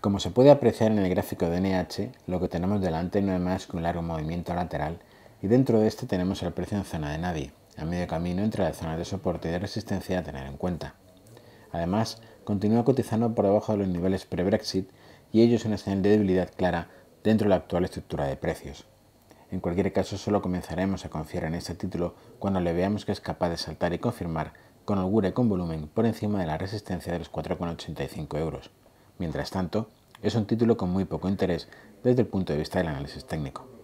Como se puede apreciar en el gráfico de NH, lo que tenemos delante no es más que un largo movimiento lateral y dentro de este tenemos el precio en zona de nadie, a medio camino entre las zonas de soporte y de resistencia a tener en cuenta. Además, continúa cotizando por debajo de los niveles pre-Brexit y ello es una señal de debilidad clara dentro de la actual estructura de precios. En cualquier caso, solo comenzaremos a confiar en este título cuando le veamos que es capaz de saltar y confirmar con holgura y con volumen por encima de la resistencia de los 4,85 euros. Mientras tanto, es un título con muy poco interés desde el punto de vista del análisis técnico.